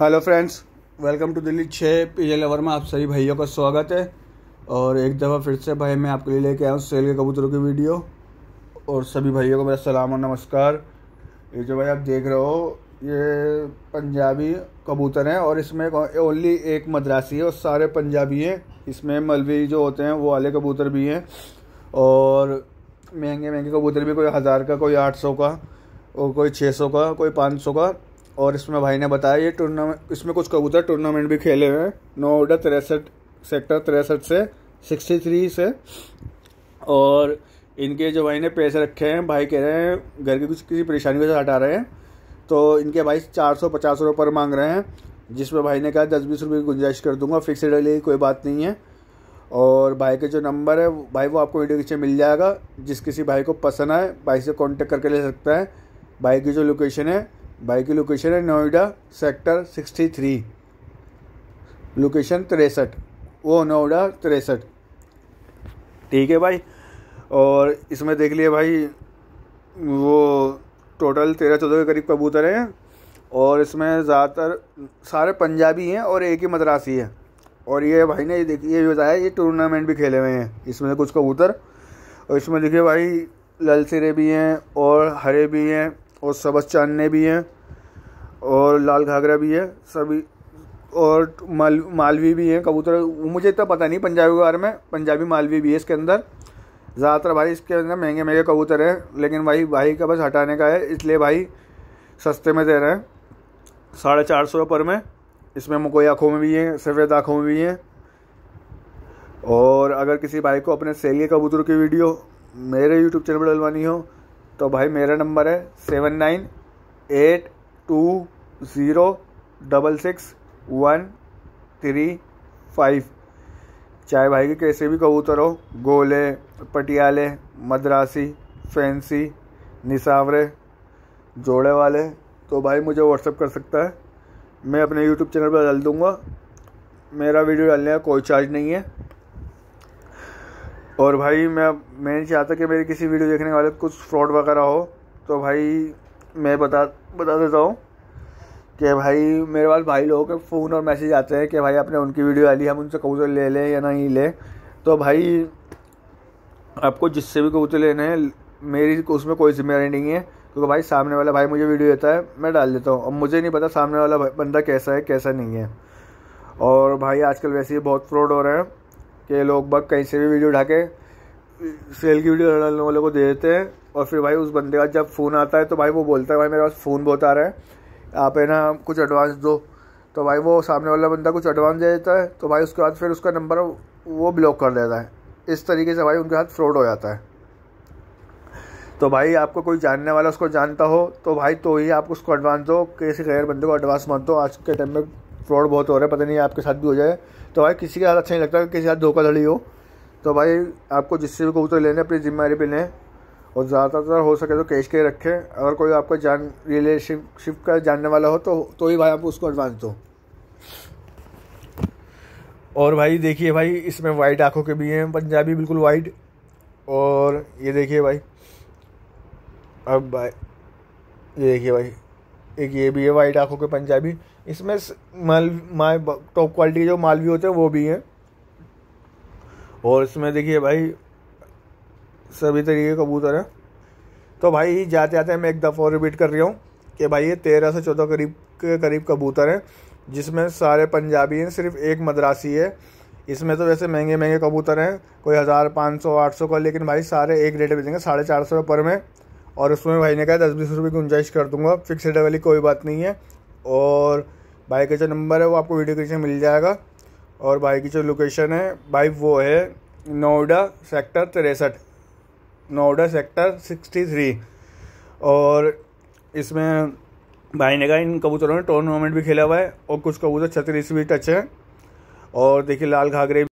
hello friends welcome to Delhi छः PJ lover में आप सभी भाइयों का स्वागत है और एक दफ़ा फिर से भाई मैं आपके लिए लेके आया हूँ सेल के कबूतरों की वीडियो और सभी भाइयों को मेरा सलाम और नमस्कार ये जो भाई आप देख रहे हो ये पंजाबी कबूतर हैं और इसमें ओनली एक मद्रासी है और सारे पंजाबी हैं इसमें मलवी जो होते हैं वो वाले कबूतर भी हैं और महंगे महंगे कबूतर भी कोई हज़ार का कोई आठ सौ का और कोई छः सौ का कोई पाँच सौ का और इसमें भाई ने बताया ये टूर्नामेंट इसमें कुछ कबूतर टूर्नामेंट भी खेले हुए हैं नो ऑर्डर तिरसठ सेक्टर तिरसठ से सिक्सटी थ्री से और इनके जो भाई ने पैसे रखे हैं भाई कह रहे हैं घर की कुछ किसी परेशानी को से हटा रहे हैं तो इनके भाई चार सौ पचास रुपये पर मांग रहे हैं जिसमें भाई ने कहा दस बीस रुपये की गुंजाइश कर दूंगा फिक्स डेली की कोई बात नहीं है और भाई के जो नंबर है भाई वो आपको वीडियो नीचे मिल जाएगा जिस किसी भाई को पसंद आए भाई से कांटेक्ट करके ले सकता है भाई की जो लोकेशन है बाइक की लोकेशन है Noida sector sixty three location तिरसठ वो नोएडा तिरसठ ठीक है भाई और इसमें देख लिए भाई वो टोटल तेरह चौदह के करीब कबूतर हैं और इसमें ज़्यादातर सारे पंजाबी हैं और एक ही मद्रासी है और ये भाई ने ये देखिए ये बताया ये टूर्नामेंट भी खेले हुए हैं इसमें से कुछ कबूतर और इसमें देखिए भाई लल सिरे भी हैं और हरे भी हैं और सबस चांदने भी हैं और लाल घाघरा भी है सभी और माल मालवी भी हैं कबूतर मुझे इतना पता नहीं पंजाबी के बारे में पंजाबी मालवी भी है इसके अंदर ज़्यादातर भाई इसके अंदर महंगे महंगे कबूतर हैं लेकिन भाई भाई का बस हटाने का है इसलिए भाई सस्ते में दे रहे हैं साढ़े चार सौ पर में इसमें मकोई आँखों में भी हैं सफ़ेद आँखों में भी हैं और अगर किसी भाई को अपने सेल कबूतर की वीडियो मेरे यूट्यूब चैनल पर डलवानी हो तो भाई मेरा नंबर है seven nine eight two zero double six one three five चाहे भाई के कैसे भी कबूतर हो गोले पटियाले मद्रासी फैंसी निसावरे जोड़े वाले तो भाई मुझे व्हाट्सअप कर सकता है मैं अपने यूट्यूब चैनल पर डाल दूँगा मेरा वीडियो डालने का कोई चार्ज नहीं है और भाई मैं मैं नहीं चाहता कि मेरी किसी वीडियो देखने वाले कुछ फ्रॉड वगैरह हो तो भाई मैं बता बता देता हूँ कि भाई मेरे पास भाई लोगों के फ़ोन और मैसेज आते हैं कि भाई आपने उनकी वीडियो डाली हम उनसे कबूतर ले लें या नहीं ले तो भाई आपको जिससे भी कबूतर लेने हैं मेरी उसमें कोई जिम्मेदारी नहीं है क्योंकि भाई सामने वाला भाई मुझे वीडियो देता है मैं डाल देता हूँ और मुझे नहीं पता सामने वाला बंदा कैसा है कैसा नहीं है और भाई आजकल वैसे ही बहुत फ्रॉड हो रहे हैं कि लोग बग कहीं से भी वीडियो उठा के सेल की वीडियो डालने वालों को दे देते हैं और फिर भाई उस बंदे का जब फ़ोन आता है तो भाई वो बोलता है भाई मेरे पास फ़ोन बहुत आ रहा है आप है ना कुछ एडवांस दो तो भाई वो सामने वाला बंदा कुछ एडवांस दे देता है तो भाई उसके बाद फिर उसका नंबर वो ब्लॉक कर देता है इस तरीके से भाई उनके साथ फ्रॉड हो जाता है तो भाई आपको कोई जानने वाला उसको जानता हो तो भाई तो ही आप उसको एडवांस दो किसी गैर बंदे को एडवांस मत दो आज के टाइम में फ्रॉड बहुत हो रहा है पता नहीं आपके साथ भी हो जाए तो भाई किसी के साथ अच्छा नहीं लगता कि किसी के साथ धोखाधड़ी हो तो भाई आपको जिससे भी कबूतर लेने अपनी जिम्मेदारी पे लें और ज़्यादातर हो सके तो कैश के रखें अगर कोई आपका जान रिलेशनशिप का जानने वाला हो तो तो ही भाई आप उसको एडवांस दो और भाई देखिए भाई इसमें वाइट आँखों के भी हैं पंजाबी बिल्कुल वाइट और ये देखिए भाई अब भाई ये देखिए भाई एक ये भी है वाइट आँखों के पंजाबी इसमें माल माल टॉप क्वालिटी के जो मालवी होते हैं वो भी हैं और इसमें देखिए भाई सभी तरीके के कबूतर हैं तो भाई जाते जाते मैं एक दफ़ा रिपीट कर रहा हूँ कि भाई ये तेरह से चौदह करीब के करीब कबूतर हैं जिसमें सारे पंजाबी हैं सिर्फ एक मद्रासी है इसमें तो वैसे महंगे महंगे कबूतर हैं कोई हज़ार पाँच सौ आठ सौ का लेकिन भाई सारे एक रेट में देंगे साढ़े चार सौ पर में और उसमें भाई ने कहा दस बीस रुपये की गुंजाइश कर दूंगा फिक्स रेट वाली कोई बात नहीं है और भाई का जो नंबर है वो आपको वीडियो के मिल जाएगा और भाई की जो लोकेशन है भाई वो है नोएडा सेक्टर तिरसठ नोएडा सेक्टर सिक्सटी थ्री और इसमें भाई ने कहा इन कबूतरों ने टूर्नामेंट भी खेला हुआ है और कुछ कबूतर छत्तीस भी टच है और देखिए लाल घाघरे